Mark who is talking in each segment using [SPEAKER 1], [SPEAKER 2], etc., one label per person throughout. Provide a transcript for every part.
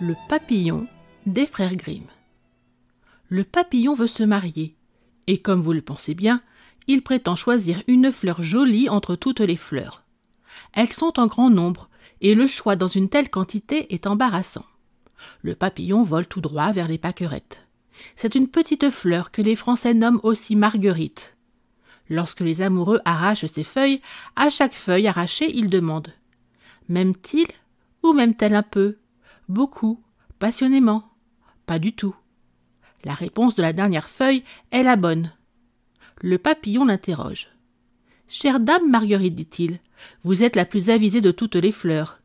[SPEAKER 1] Le papillon des frères Grimm. Le papillon veut se marier, et comme vous le pensez bien, il prétend choisir une fleur jolie entre toutes les fleurs. Elles sont en grand nombre, et le choix dans une telle quantité est embarrassant. Le papillon vole tout droit vers les pâquerettes. C'est une petite fleur que les Français nomment aussi marguerite. Lorsque les amoureux arrachent ses feuilles, à chaque feuille arrachée, ils demandent M'aime-t-il ou m'aime-t-elle un peu Beaucoup, passionnément, pas du tout. La réponse de la dernière feuille est la bonne. Le papillon l'interroge. Chère dame Marguerite, dit-il, vous êtes la plus avisée de toutes les fleurs.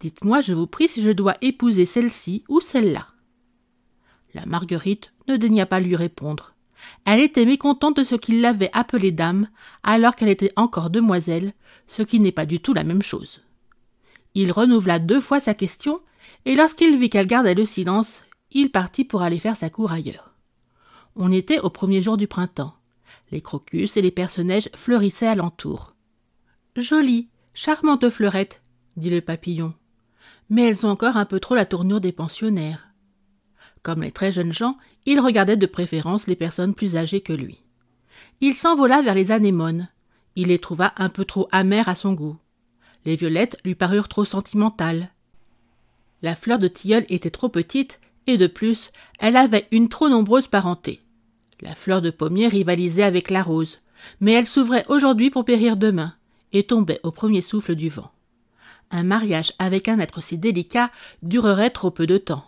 [SPEAKER 1] Dites-moi, je vous prie, si je dois épouser celle-ci ou celle-là. La Marguerite ne daigna pas lui répondre. Elle était mécontente de ce qu'il l'avait appelée dame, alors qu'elle était encore demoiselle, ce qui n'est pas du tout la même chose. Il renouvela deux fois sa question, et lorsqu'il vit qu'elle gardait le silence, il partit pour aller faire sa cour ailleurs. On était au premier jour du printemps. Les crocus et les personnages fleurissaient alentour. Jolies, charmantes fleurettes !» dit le papillon. Mais elles ont encore un peu trop la tournure des pensionnaires. Comme les très jeunes gens, il regardait de préférence les personnes plus âgées que lui. Il s'envola vers les anémones. Il les trouva un peu trop amères à son goût. Les violettes lui parurent trop sentimentales. La fleur de tilleul était trop petite, et de plus, elle avait une trop nombreuse parenté. La fleur de pommier rivalisait avec la rose, mais elle s'ouvrait aujourd'hui pour périr demain, et tombait au premier souffle du vent. Un mariage avec un être si délicat durerait trop peu de temps.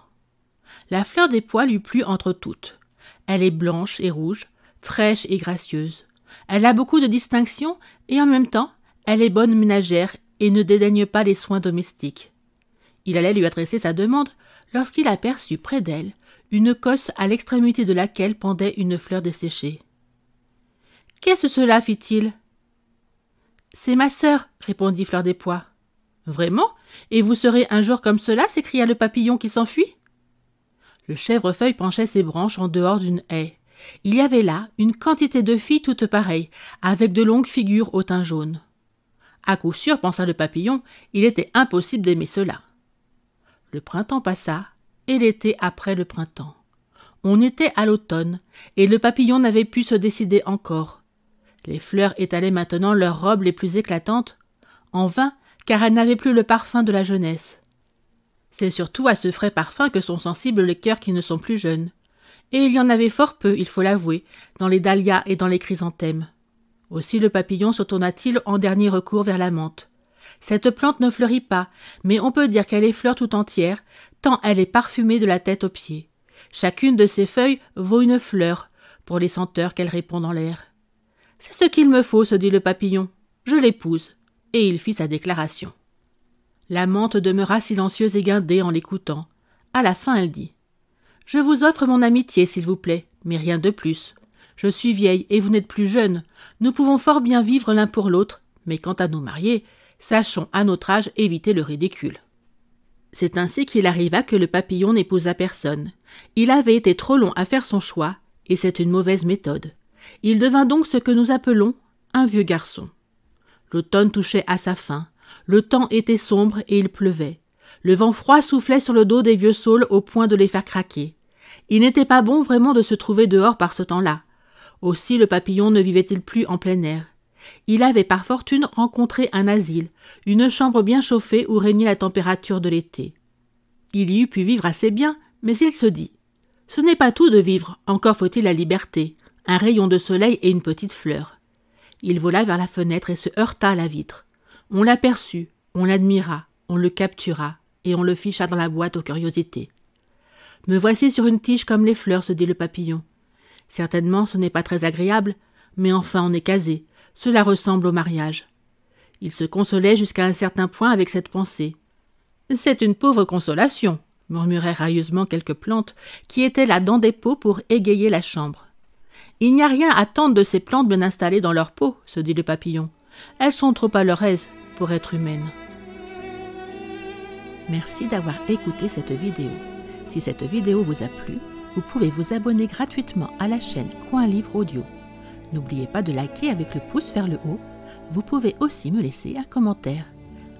[SPEAKER 1] La fleur des pois lui plut entre toutes. Elle est blanche et rouge, fraîche et gracieuse. Elle a beaucoup de distinctions et en même temps, elle est bonne ménagère et ne dédaigne pas les soins domestiques. Il allait lui adresser sa demande lorsqu'il aperçut près d'elle une cosse à l'extrémité de laquelle pendait une fleur desséchée. Qu'est-ce cela fit-il C'est ma sœur, répondit Fleur des Pois. Vraiment Et vous serez un jour comme cela s'écria le papillon qui s'enfuit. Le chèvrefeuille penchait ses branches en dehors d'une haie. Il y avait là une quantité de filles toutes pareilles, avec de longues figures au teint jaune. À coup sûr, pensa le papillon, il était impossible d'aimer cela. Le printemps passa, et l'été après le printemps. On était à l'automne, et le papillon n'avait pu se décider encore. Les fleurs étalaient maintenant leurs robes les plus éclatantes, en vain, car elles n'avaient plus le parfum de la jeunesse. C'est surtout à ce frais parfum que sont sensibles les cœurs qui ne sont plus jeunes. Et il y en avait fort peu, il faut l'avouer, dans les dahlias et dans les chrysanthèmes. Aussi le papillon se tourna-t-il en dernier recours vers la menthe. Cette plante ne fleurit pas, mais on peut dire qu'elle est fleur tout entière, tant elle est parfumée de la tête aux pieds. Chacune de ses feuilles vaut une fleur, pour les senteurs qu'elle répand dans l'air. C'est ce qu'il me faut, se dit le papillon. Je l'épouse. Et il fit sa déclaration. La mante demeura silencieuse et guindée en l'écoutant. À la fin, elle dit Je vous offre mon amitié, s'il vous plaît, mais rien de plus. Je suis vieille et vous n'êtes plus jeune. Nous pouvons fort bien vivre l'un pour l'autre, mais quant à nous marier, Sachons à notre âge éviter le ridicule. C'est ainsi qu'il arriva que le papillon n'épousa personne. Il avait été trop long à faire son choix, et c'est une mauvaise méthode. Il devint donc ce que nous appelons un vieux garçon. L'automne touchait à sa fin. Le temps était sombre et il pleuvait. Le vent froid soufflait sur le dos des vieux saules au point de les faire craquer. Il n'était pas bon vraiment de se trouver dehors par ce temps-là. Aussi le papillon ne vivait-il plus en plein air. Il avait par fortune rencontré un asile, une chambre bien chauffée où régnait la température de l'été. Il y eût pu vivre assez bien, mais il se dit Ce n'est pas tout de vivre, encore faut-il la liberté, un rayon de soleil et une petite fleur. Il vola vers la fenêtre et se heurta à la vitre. On l'aperçut, on l'admira, on le captura, et on le ficha dans la boîte aux curiosités. Me voici sur une tige comme les fleurs, se dit le papillon. Certainement ce n'est pas très agréable, mais enfin on est casé, cela ressemble au mariage. Il se consolait jusqu'à un certain point avec cette pensée. C'est une pauvre consolation, murmuraient railleusement quelques plantes qui étaient là dans des pots pour égayer la chambre. Il n'y a rien à tendre de ces plantes bien installées dans leur peau, se dit le papillon. Elles sont trop à leur aise pour être humaines. Merci d'avoir écouté cette vidéo. Si cette vidéo vous a plu, vous pouvez vous abonner gratuitement à la chaîne Coin Livre Audio. N'oubliez pas de liker avec le pouce vers le haut. Vous pouvez aussi me laisser un commentaire.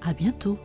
[SPEAKER 1] À bientôt!